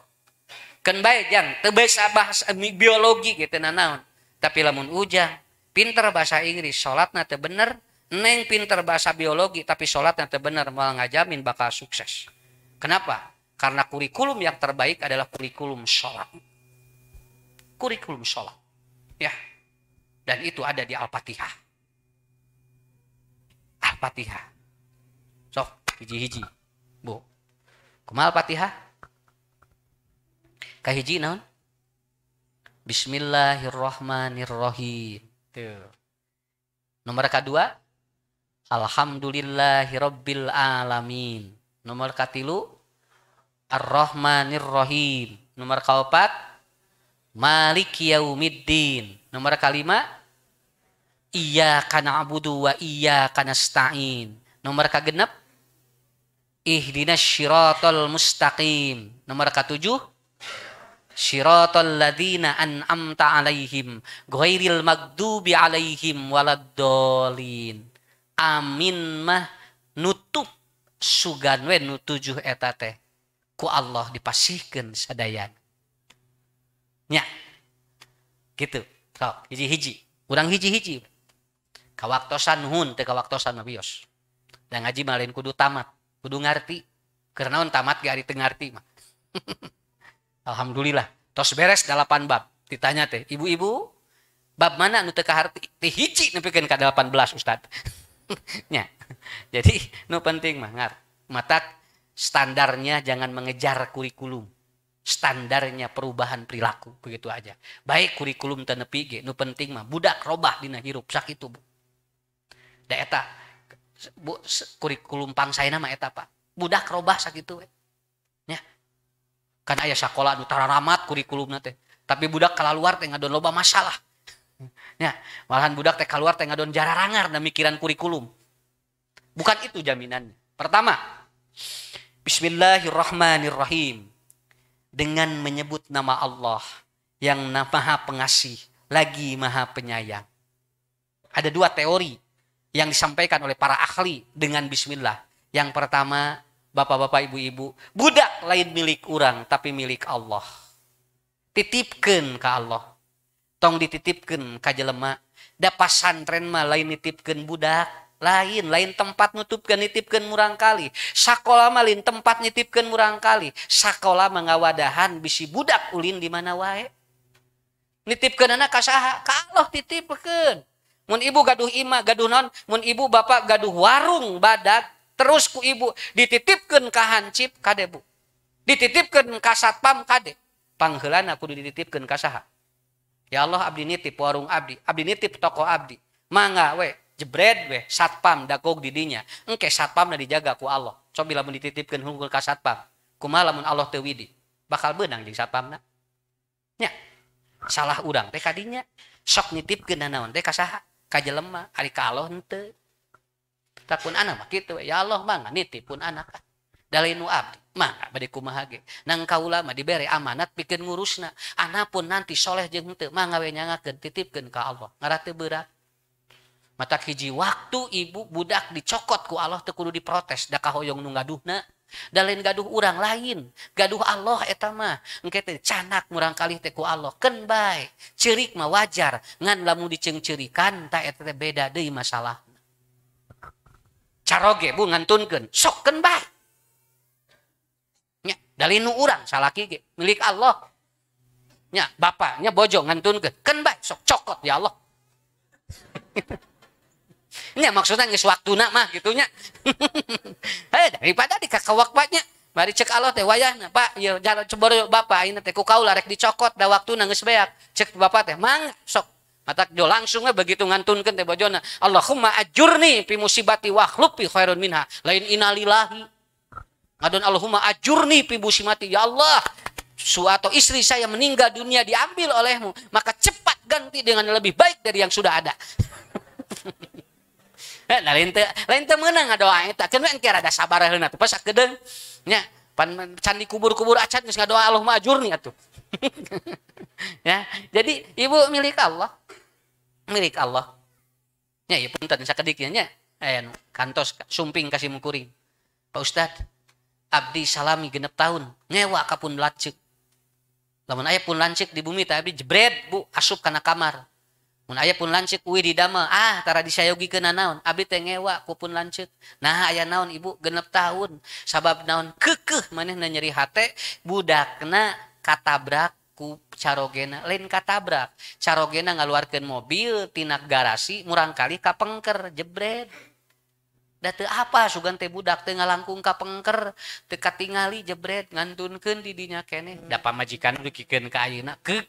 ken baik jang teu bahasa eh, biologi gitu naon tapi lamun ujang pinter bahasa Inggris salatna teu bener neng pinter bahasa biologi tapi salatna teu bener malah ngajamin bakal sukses kenapa karena kurikulum yang terbaik adalah kurikulum sholat. Kurikulum sholat. Ya. Dan itu ada di Al-Fatihah. Al-Fatihah. Sok, hiji-hiji. Bu. Kuma Al-Fatihah? Kahiji naon? Bismillahirrahmanirrahim. Tuh. Nomor kedua, Alhamdulillahirabbil alamin. Nomor katilu Ar-Rahmanirrahim. Nomor keempat Malik Yaumiddin. Nomor kelima Iya karena abudu wa iya karena stain. Nomor kagenap. Ihdinas syiratul mustaqim. Nomor katujuh, Syiratul ladina an amta alaihim. Ghairil magdubi alaihim waladdolin. Amin mah nutup sugan we nutujuh etate. Ku Allah dipasihkan sadayan. Nya. Gitu. Sok, hiji-hiji. Kurang hiji-hiji kawaktosan hun teka kawaktosan mabios dan ngaji malin kudu tamat kudu ngerti. karena on tamat gak ada ngarti mah alhamdulillah tos beres Delapan bab ditanya teh ibu-ibu bab mana nu teka kaharti teh hiji nepikeun delapan belas ustad nya jadi nu penting mah ngar matak standarnya jangan mengejar kurikulum standarnya perubahan perilaku begitu aja baik kurikulum tenepi ge nu penting mah budak robah dina hirup sakit itu da eta bu, kurikulum pangsayna mah eta Pak budak robah sakitu we nya kan aya sekolah nu tararamat kurikulumna teh tapi budak luar teh ngadon loba masalah nya malahan budak teh keluar teh ngadon jararangar dan mikiran kurikulum bukan itu jaminannya pertama Bismillahirrahmanirrahim dengan menyebut nama Allah yang maha pengasih lagi maha penyayang ada dua teori yang disampaikan oleh para ahli dengan bismillah. Yang pertama, Bapak-bapak, Ibu-ibu, budak lain milik orang tapi milik Allah. Titipkan ke Allah. Tong dititipkan ke jelema. Da pasantren mah lain nitipkan budak, lain lain tempat nutupkan nitipkan murang kali. Sakola mah lain tempat nitipkan murang kali. Sakola mengawadahan bisi budak ulin di mana wae. Nitipkan anak kasaha, ke Allah titipkan. ibu gaduh Iam gaduh ibu Bapak gaduh warung badat terusku ibu dititipkan kahan chip kadebu dititipkan kasatpam kadek pangeraan aku dititipkan kasaha ya Allah Abdi nitip warung Abdi Abdi nitip tokoh Abdi manga we jebred wepam didinyakem dijagaku Allah apabila mentitipkan hunggul kasatpam ku malam Allah tewidi bakal benang di Sa Pam salah udang teh tadidnya sok nyitip ke nanawan teh kasaha jelemah hari kalau tak pun anak gitu ya Allah mangan niti pun anakan dal nangkau lama diberi amanat bikingurusna anakpun nantisholeh jengtuk mengawenyangken titipkan kalau Allah ngaberaratti mata hiji waktu ibu budak dicokot ku Allah teu diprotes da kahoyong nu gaduhna da lain gaduh urang lain gaduh Allah etama mah engke canak murang kali teh Allah ken bae ceurik mah wajar ngan lamun diceungceurikan ta eta teh beda deui masalah caroge bu ngantunkeun sok ken bae nya dalin nu urang salaki ge milik Allah nya bapaknya bojo ngantunkeun ken bae sok cokot ya Allah Ini maksudnya nggak waktu nak mah gitunya. Hei eh, daripada dikakawak banyak. Mari cek Allah teh wayah Pak ya jalan cebor bapak ini teh kau larek dicokot dah waktu nangis beak. Cek bapak teh mang sok mata jo langsungnya begitu ngantunkan teh bojona. Allahumma ajurni pi musibati wa khlupi khairun minha. Lain inalillahi. Ngadon Allahumma ajurni pi musibati ya Allah. Suatu istri saya meninggal dunia diambil olehmu, maka cepat ganti dengan lebih baik dari yang sudah ada. Eh, nah, lain teh lain teh menang doa itu Kan we kira ada sabar hal tuh pas akedeung. ya pan candi kubur-kubur acat nggak doa Allah majur nih atuh. ya, jadi ibu milik Allah. Milik Allah. ya ya pun tadi sakedik nya. Eh, anu, kantos sumping kasih mukuring. Pak Ustad, abdi salami genep tahun, nyewa kapun lancik Lamun ayah pun lancik di bumi, tapi jebret bu asup kana kamar. aya pun lance di dama ah antara di saya naonwaku pun lance nah aya naon ibu genep tahun sabab naun keke meneh nyeri HP budakna katabrakku caroogen lain katabrak caroogena ngaluarkan mobil tin garasi murangkali kapenngker jebred apa sugante budak ngalangung kapenker tekat tinggali jebret nganun ke didnya dapat majikan ke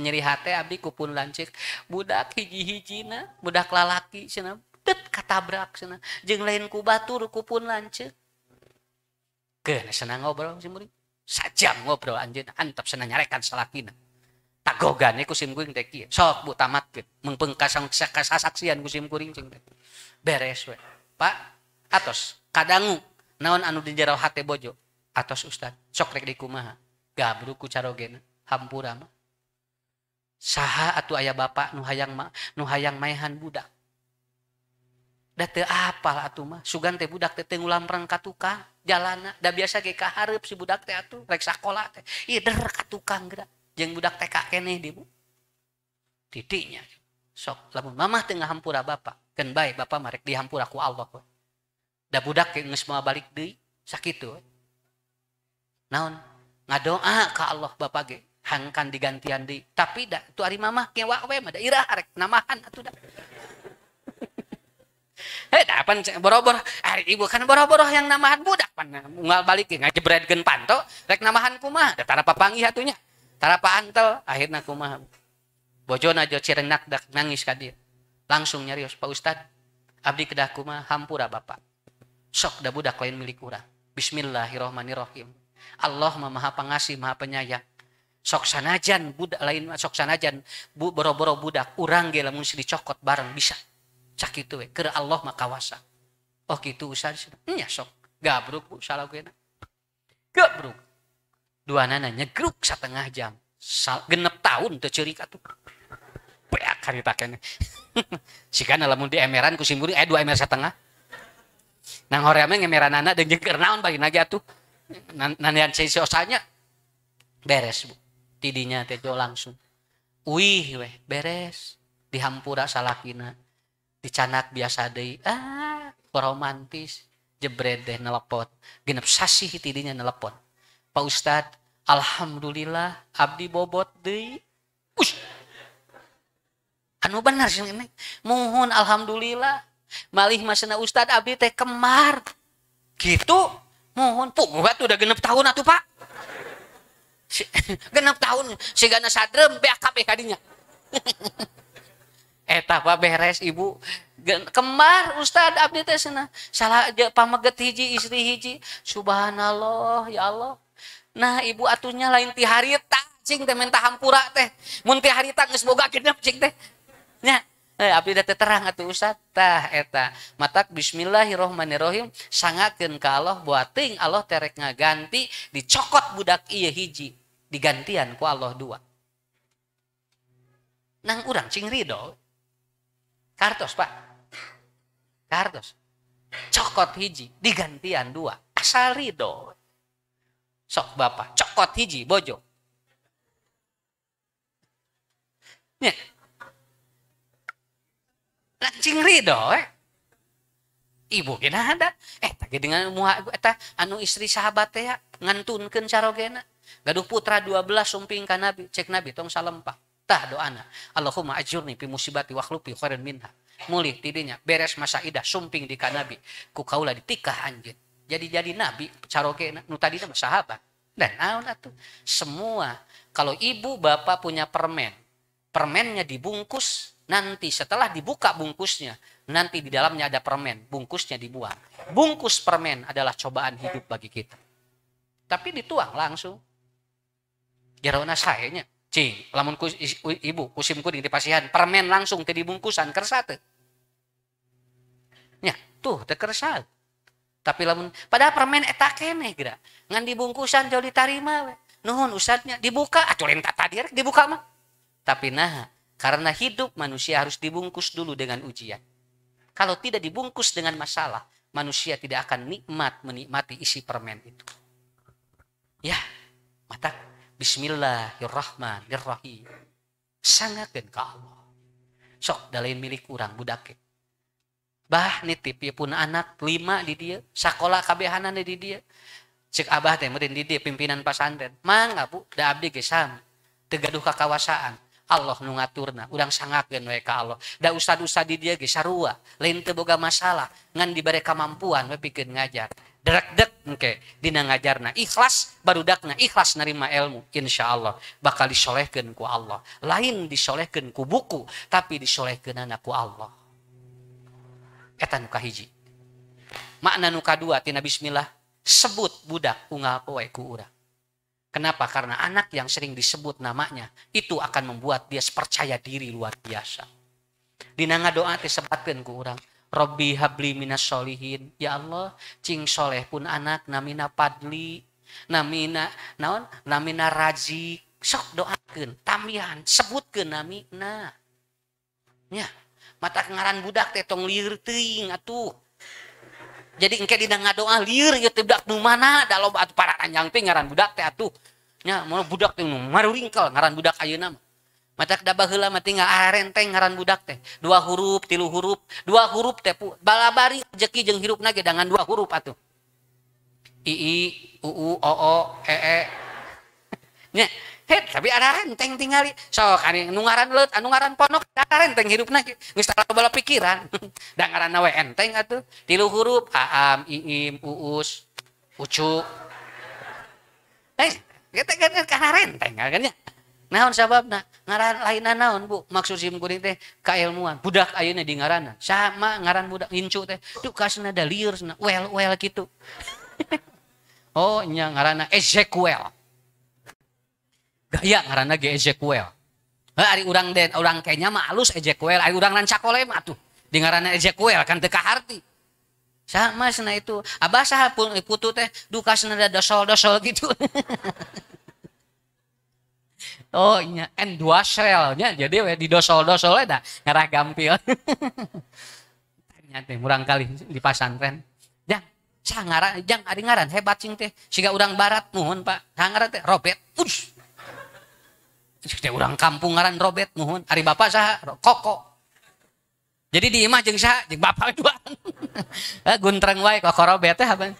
nyeri hati abdi kupun lancik budak hiji-hijina budak lalaki cina det katabrak cina jeng lain ku batur kupun lancik ke senang ngobrol si murid sajam ngobrol anjing antep senang nyarekan salakina tagogan e ku sim kuring teh sok bu tamatkeun mengpengkasang kasaksian ku sim kuring cing beres we pak atos kadangu naon anu dijaro hate bojo atos ustad sok rek dikumaha gabru ku carogena hampura mah saha atau ayah bapak nuhayang ma nuhayang mayhan budak dah te apal atau mah sugan teh budak teh tenggulam ngulamprang tukang jalana dah biasa ge kahareup si budak teh atuh rek sakola teh ieu der ka tukang geura jeng budak teh ka keneh di titiknya sok lamun mamah tengah hampura bapak ken baik bapak marek dihampur ku Allah we dah budak ge geus moal balik deui sakitu naon ngadoa ke Allah bapak ge hangkan digantian di tapi dak tu ari Mama ke wae mada ira irah arek namahan atuh dah Eh, dapan borobor, hari ibu kan borobor yang namahan budak pan unggal balik ya ngajebredkeun panto rek namahan kumaha da tara papangi hatunya tara antel, akhirna kumaha bojona jo cirengnak dak nangis ka langsung nyarios pak ustad abdi kedah kumaha hampura bapak sok dah budak lain milik urang bismillahirrahmanirrahim Allah maha pengasih maha penyayang sok sanajan budak lain sok sanajan bu boro-boro budak urang ge lamun cokot bareng bisa cak itu we keur Allah mah kawasa oh kitu usah nya sok gabruk bu salah gue gabruk dua nana nyegruk setengah jam Sal, genep tahun teu ceurik atuh beak harita keneh sigana lamun di emeran ku eh dua emer setengah nang hoream ngemeran emeran deung jeung keur naon bagi nage atuh nan, nanian sisi osanya beres bu tidinya tejo langsung wih weh beres dihampura salakina dicanak biasa deh ah romantis jebret deh nelepot genep sasih tidinya nelepon Pak Ustad Alhamdulillah abdi bobot deh Ush. anu benar sih ini mohon Alhamdulillah malih masena Ustad abdi teh kemar gitu mohon tuh udah genep tahun atuh pak genap kan tahun gana sadrem BKP kadinya eta apa beres ibu kembar Ustad abdi teh sana salah aja pameget hiji istri hiji subhanallah ya Allah nah ibu atunya lain ti harita cing teh minta hampura teh mun ti harita geus boga genep cing teh nya Eh, abdi teh terang atuh Ustad tah eta matak bismillahirrahmanirrahim sangakeun ka Allah ting Allah terek ngaganti dicokot budak iya hiji digantian ku Allah dua nang urang cing ridho kartos pak kartos cokot hiji digantian dua asal ridho sok bapak cokot hiji bojo nih, Lancing ridho eh ibu kena ada eh tapi dengan muha eta anu istri sahabat teh ya, ngantunkeun carogena gaduh putra belas sumping ka nabi cek nabi tong salempa tah doana Allahumma ajurni pi musibati wa khairan minha mulih tidinya beres masa idah sumping di ka nabi ku kaula ditikah anjir, jadi-jadi nabi carogena nu tadi mah sahabat dan naon atuh semua kalau ibu bapak punya permen permennya dibungkus nanti setelah dibuka bungkusnya nanti di dalamnya ada permen, bungkusnya dibuang. Bungkus permen adalah cobaan hidup bagi kita. Tapi dituang langsung. Jarona sayanya. Cing, lamun kus, ibu kusim kuning di pasihan, permen langsung tadi bungkusan kersate. Ya, tuh tekersat. Tapi lamun pada permen etake nih geura. Ngan dibungkusan jauh ditarima we. Nuhun usatnya dibuka atuh lain diri dibuka mah. Tapi nah, karena hidup manusia harus dibungkus dulu dengan ujian. Kalau tidak dibungkus dengan masalah, manusia tidak akan nikmat menikmati isi permen itu. Ya, mata Bismillahirrahmanirrahim. Sangat ke Allah. Sok dalain milik kurang budake. Bah nitip ya pun anak lima di dia, Sakola kabehanan di dia. Cik abah teh di dia pimpinan pasantren. Mangga bu, da abdi gesam. Tegaduh kakawasaan Allah nunga turna u sangat genka Allah dah stadah di dia gesua lain teboga masalah ngandi bare kemampuan mepikir ngajarke din ngajarna ikhlas baru Dakna ikhlas neima ilmu Insya Allah bakal dissholeh keku Allah lain disolehkan ku buku tapi disoleh ke naku Allahtan muka hiji makna ka dua Ti Bismillah sebut budakbunggakuku udah Kenapa? Karena anak yang sering disebut namanya itu akan membuat dia percaya diri luar biasa. Di nanga doa disebatkan ku orang. Robbi habli minas solihin. Ya Allah, cing soleh pun anak namina padli. Namina, naon? Namina raji. Sok doakan, tamian, sebutkan namina. Ya, mata ngaran budak teh tong liur ting atuh jadi engke dina ngadoa lieur ieu teh budak nu mana da loba atuh paranjang ping ngaran budak teh atuh nya mau budak teh nu maruringkel ngaran budak ayeuna mah matak dah heula mah tinggal arenteng ngaran budak teh dua huruf tilu huruf dua huruf teh balabari rezeki jeung hirupna ge dengan dua huruf atuh ii uu oo ee, nya Hit, tapi ada enteng tinggali. so ane nungaran leut, anu ngaran ponok, ada enteng hidupna. Geus bala pikiran. Da ngaranna we enteng atuh. Tilu huruf, aam, iim, uus, ucu. Eh, kita kan kana kan, renteng kan ya. Naon nah Ngaran lainan naon, Bu? Maksud sim kuring teh kailmuan. Budak ayunnya di ngaranna. Sama ngaran budak incu teh. Duh kasna dalir lieur, well-well gitu. oh, nya ngaranna well gaya karena ge Ezekiel. Hari eh, urang den urang kayaknya mah alus Ezekiel, hari urang rancak oleh mah tuh. dengarannya ngaranna Ezekiel kan teu harti. Sama sana itu. Abah saha pun eh, putu teh duka senada dosol-dosol gitu. oh iya, n dua shellnya, jadi we di dosol-dosol dah ngarah gampil. Tanya teh murang kali di pasantren. Jang, sah jang ada ngaran hebat cing teh. Siga urang barat nuhun Pak. Sangaran teh Robert. Ush, orang kampung ngaran Robert mohon hari bapak sah koko jadi di imah jeng sah jeng bapak dua eh, guntreng wae koko Robert teh apa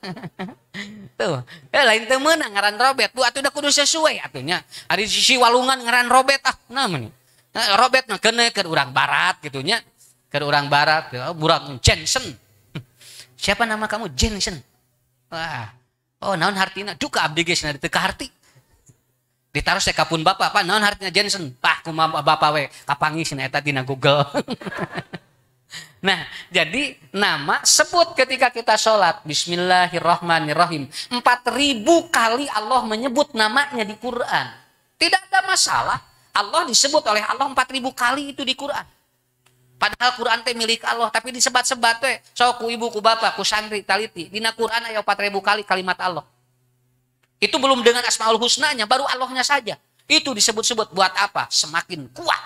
tuh eh lain temen ngaran Robert bu atuh udah kudu sesuai atunya hari sisi walungan ngaran Robert ah namanya nah, eh, Robert mah kene ke orang barat gitunya ke orang barat oh, burang Jensen siapa nama kamu Jensen wah oh naon hartina duka abdi geus na teu harti ditaruh saya kapun bapak apa non hartnya Jensen pak kuma bapak we kapangi neta dina Google Nah, jadi nama sebut ketika kita sholat. Bismillahirrahmanirrahim. 4000 kali Allah menyebut namanya di Quran. Tidak ada masalah. Allah disebut oleh Allah 4000 kali itu di Quran. Padahal Quran teh milik Allah, tapi disebat-sebat teh. So, ku ibu, ku bapak, ku santri, taliti. Dina Quran ayo 4000 kali kalimat Allah. Itu belum dengan Asmaul Husnanya, baru Allahnya saja. Itu disebut-sebut buat apa? Semakin kuat.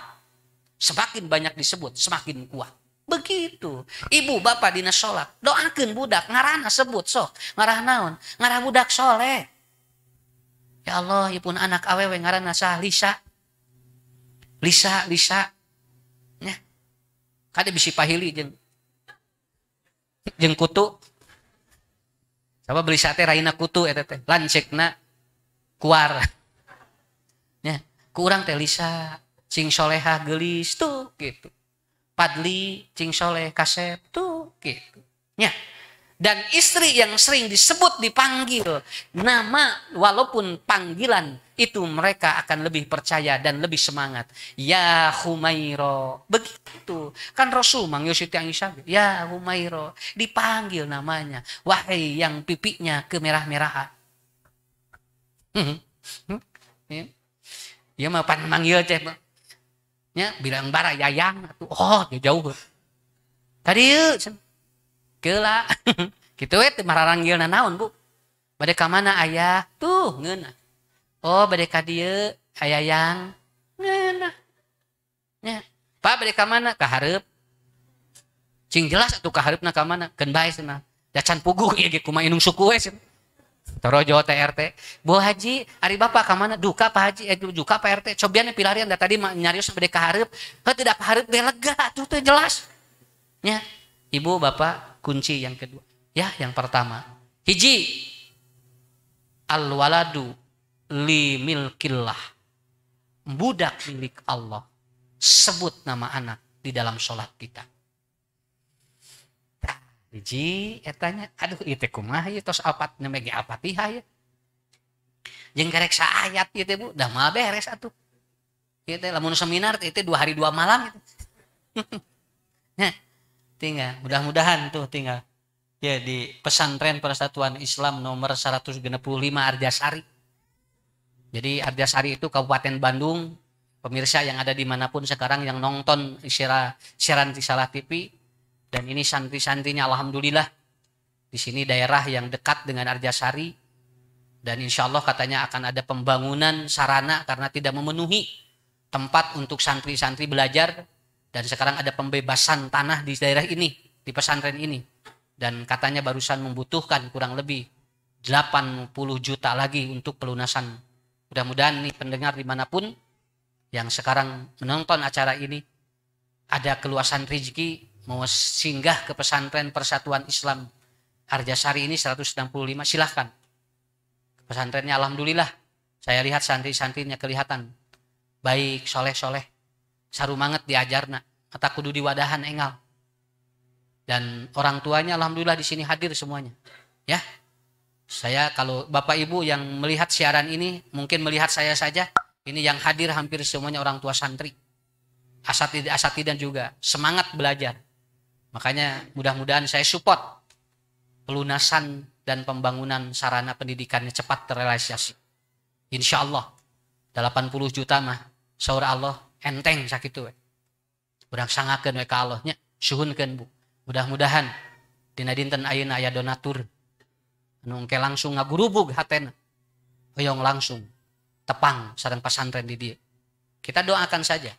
Semakin banyak disebut, semakin kuat. Begitu. Ibu, bapak, dinas sholat. Doakan budak. Ngarana sebut sok. Ngarah naon. Ngarah budak soleh. Ya Allah, ya ipun anak awewe ngarana sah Lisa. Lisa, Lisa. Ya. Kada bisi pahili jeng. Jeng kutu. Sapa beli sate raina kutu eta eh, teh. Lancekna kuar. Ya, kurang teh Lisa cing soleha gelis tuh gitu. Padli cing soleh kasep tuh gitu. Ya, dan istri yang sering disebut dipanggil nama walaupun panggilan itu mereka akan lebih percaya dan lebih semangat. Ya Humairo. Begitu. Kan Rasul manggil Siti Aisyah. Ya Humairo. Dipanggil namanya. Wahai yang pipinya kemerah-merahan. Ya. ya mah pan manggil teh. Ya, bilang bara yayang. Oh, ya jauh. Tadi yuk. Kela. gitu we mararanggilna naon, Bu? Bade ka mana ayah? Tuh, ngeunah. Oh, bade ka dieu yang ngeunah. Nya. Pak bade ka mana? Ka hareup. Cing jelas atuh ka hareupna ka mana? Keun bae cenah. Dacan pugu ieu ge kumaha inung suku we cenah. Torojo TRT. Bu Haji, hari Bapak ke mana? Duka Pak Haji, eh, duka Pak RT. Cobiannya pilarian dah tadi nyarius sampai ke harap. tidak tidak harap dia lega, Itu tuh jelas. Ya, Ibu, Bapak, kunci yang kedua. Ya, yang pertama. Hiji al-waladu li milkillah. Budak milik Allah. Sebut nama anak di dalam sholat kita. Nah, hiji etanya, eh, aduh itu kumah ya tos apat namanya apatiha ya. Jeng karek ayat itu bu, dah mah beres atuh. itu lamun seminar itu dua hari dua malam. tinggal mudah-mudahan tuh tinggal ya di pesantren persatuan Islam nomor 165 Arjasari jadi Arjasari itu Kabupaten Bandung pemirsa yang ada dimanapun sekarang yang nonton siaran di salah TV dan ini santri-santrinya Alhamdulillah di sini daerah yang dekat dengan Arjasari dan insya Allah katanya akan ada pembangunan sarana karena tidak memenuhi tempat untuk santri-santri belajar dan sekarang ada pembebasan tanah di daerah ini, di pesantren ini. Dan katanya barusan membutuhkan kurang lebih 80 juta lagi untuk pelunasan. Mudah-mudahan nih pendengar dimanapun yang sekarang menonton acara ini ada keluasan rezeki mau singgah ke pesantren Persatuan Islam Arjasari ini 165 silahkan pesantrennya alhamdulillah saya lihat santri-santrinya kelihatan baik soleh-soleh sarumanget nak kata kudu diwadahan engal dan orang tuanya alhamdulillah di sini hadir semuanya ya saya kalau bapak ibu yang melihat siaran ini mungkin melihat saya saja ini yang hadir hampir semuanya orang tua santri asati asati dan juga semangat belajar makanya mudah-mudahan saya support pelunasan dan pembangunan sarana pendidikannya cepat terrealisasi insya Allah 80 juta mah saudara Allah enteng sakit tuh, orang sangakan ke kalohnya suhunkan Bu. Mudah-mudahan dina dinten ayun ayah donatur anu engke langsung ngagurubug hatena. oyong langsung tepang sareng pesantren di dia. Kita doakan saja.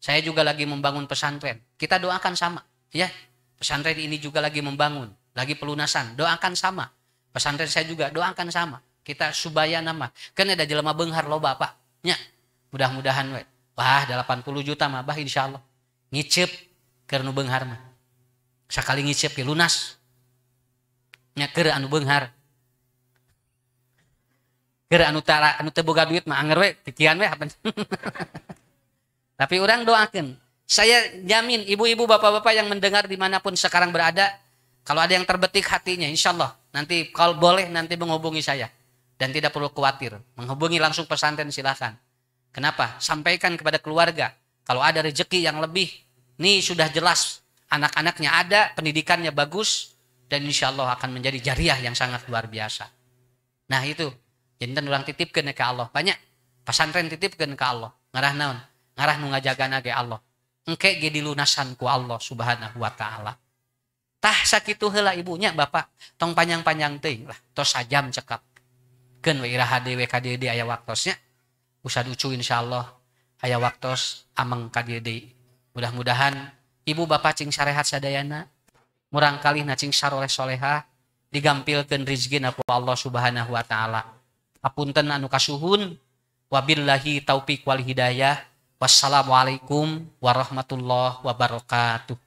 Saya juga lagi membangun pesantren. Kita doakan sama, ya. Pesantren ini juga lagi membangun, lagi pelunasan. Doakan sama. Pesantren saya juga doakan sama. Kita subaya nama. Kan ada jelema benghar loba, Pak. ya, Mudah-mudahan weh. Wah 80 juta mah bah insya Allah. Ngicip ke nu benghar mah. Sekali ngicip ke lunas. Nya anu benghar. Ke anu tara anu teboga duit mah anger we kikian we Tapi orang doakan. Saya jamin ibu-ibu bapak-bapak yang mendengar dimanapun sekarang berada. Kalau ada yang terbetik hatinya insya Allah. Nanti kalau boleh nanti menghubungi saya. Dan tidak perlu khawatir. Menghubungi langsung pesantren silahkan Kenapa? Sampaikan kepada keluarga. Kalau ada rezeki yang lebih, nih sudah jelas anak-anaknya ada, pendidikannya bagus, dan insya Allah akan menjadi jariah yang sangat luar biasa. Nah itu, jadi orang titipkan ke Allah. Banyak pesantren titipkan ke Allah. Ngarah naon, ngarah nu ngajagan ke Allah. Engke ge lunasan ku Allah subhanahu wa ta'ala. Tah sakitu hela ibunya bapak, tong panjang-panjang ting lah, tos sajam cekap. ken wa iraha dewe kadede ayah waktosnya, usah insya insyaallah aya waktos ameng kadede mudah-mudahan ibu bapak cing serehat sadayana murang kali nacing saroleh soleha digampilkan rizki ku Allah subhanahu wa ta'ala apunten anu kasuhun wabillahi taufiq wal hidayah wassalamualaikum warahmatullahi wabarakatuh